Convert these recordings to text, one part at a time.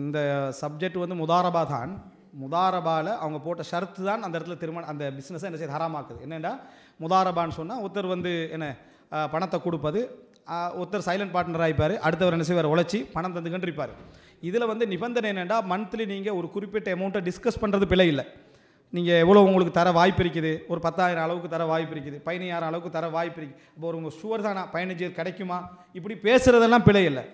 இந்த சப்ஜெக்ட் வந்து முதாரபா தான் முதாரபாவில் அவங்க போட்ட ஷர்த்து தான் அந்த இடத்துல திருமணம் அந்த பிஸ்னஸை என்ன செய்யுது ஹராமாக்குது என்னென்னா முதாரபான்னு சொன்னால் ஒருத்தர் வந்து என்ன பணத்தை கொடுப்பது ஒருத்தர் சைலண்ட் பார்ட்னர் ஆகிப்பார் அடுத்தவர் என்ன செய்வார் உழைச்சி பணம் தந்துக்கின்றிருப்பார் இதில் வந்து நிபந்தனை என்னென்னா மந்த்லி நீங்கள் ஒரு குறிப்பிட்ட அமௌண்ட்டை டிஸ்கஸ் பண்ணுறது பிழை இல்லை நீங்கள் எவ்வளோ உங்களுக்கு தர வாய்ப்பு இருக்குது ஒரு பத்தாயிரம் அளவுக்கு தர வாய்ப்பு இருக்குது பதினையாயிரம் அளவுக்கு தர வாய்ப்பு இருக்குது இப்போ ஒரு உங்கள் ஷுவர் தானா பதினஞ்சு கிடைக்குமா இப்படி பேசுகிறதெல்லாம் பிழையில்லை இல்லை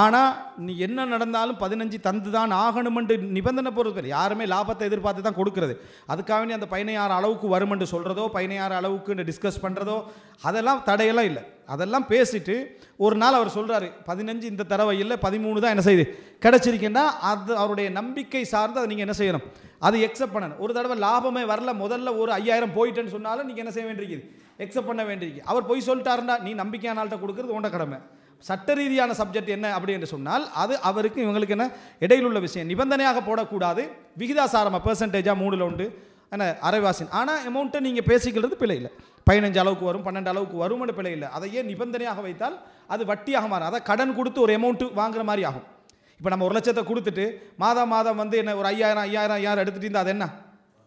ஆனால் நீ என்ன நடந்தாலும் பதினஞ்சு தந்து தான் ஆகணுமென்று நிபந்தனை பொறுத்த யாருமே லாபத்தை எதிர்பார்த்து தான் கொடுக்குறது அதுக்காக நீ அந்த பதினையாறு அளவுக்கு வருமென்று சொல்கிறதோ பதினையாறு அளவுக்கு டிஸ்கஸ் பண்ணுறதோ அதெல்லாம் தடையெல்லாம் இல்லை அதெல்லாம் பேசிட்டு ஒரு நாள் அவர் சொல்கிறாரு பதினஞ்சு இந்த தடவை இல்லை பதிமூணு தான் என்ன செய்யுது கிடச்சிருக்கேன்னா அது அவருடைய நம்பிக்கை சார்ந்து அதை நீங்கள் என்ன செய்யணும் அது எக்ஸப்ட் பண்ணணும் ஒரு தடவை லாபமே வரல முதல்ல ஒரு ஐயாயிரம் போயிட்டேன்னு சொன்னாலும் நீங்கள் என்ன செய்ய வேண்டியிருக்குது எக்ஸப்ட் பண்ண வேண்டியிருக்கு அவர் போய் சொல்லிட்டாருண்டா நீ நம்பிக்கையானால்கிட்ட கொடுக்குறது உண்ட கடமை சட்ட ரீதியான சப்ஜெக்ட் என்ன அப்படின்னு சொன்னால் அது அவருக்கு இவங்களுக்கு என்ன இடையில் உள்ள விஷயம் நிபந்தனையாக போடக்கூடாது விகிதாசாரமாக பெர்சன்டேஜாக மூணில் உண்டு ஆனால் அரைவாசின் ஆனால் அமௌண்ட்டை நீங்கள் பேசிக்கிறது பிழை இல்லை பதினஞ்சு அளவுக்கு வரும் பன்னெண்டு அளவுக்கு வரும்னு பிழை இல்லை அதையே நிபந்தனையாக வைத்தால் அது வட்டியாக மாறும் அதை கடன் கொடுத்து ஒரு அமௌண்ட்டு வாங்குற மாதிரி ஆகும் இப்போ நம்ம ஒரு லட்சத்தை கொடுத்துட்டு மாதம் மாதம் வந்து என்ன ஒரு ஐயாயிரம் ஐயாயிரம் ஐயாயிரம் எடுத்துகிட்டு இருந்தால் அது என்ன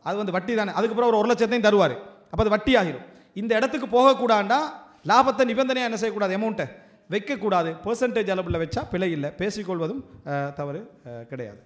அது வந்து வட்டி தானே அதுக்கப்புறம் ஒரு ஒரு லட்சத்தையும் தருவார் அப்போ அது வட்டி ஆகிரும் இந்த இடத்துக்கு போகக்கூடாண்டா லாபத்தை நிபந்தனையாக என்ன செய்யக்கூடாது அமௌண்ட்டை வைக்கக்கூடாது பர்சன்டேஜ் அளவில் வச்சா பிழை இல்லை பேசிக்கொள்வதும் தவறு கிடையாது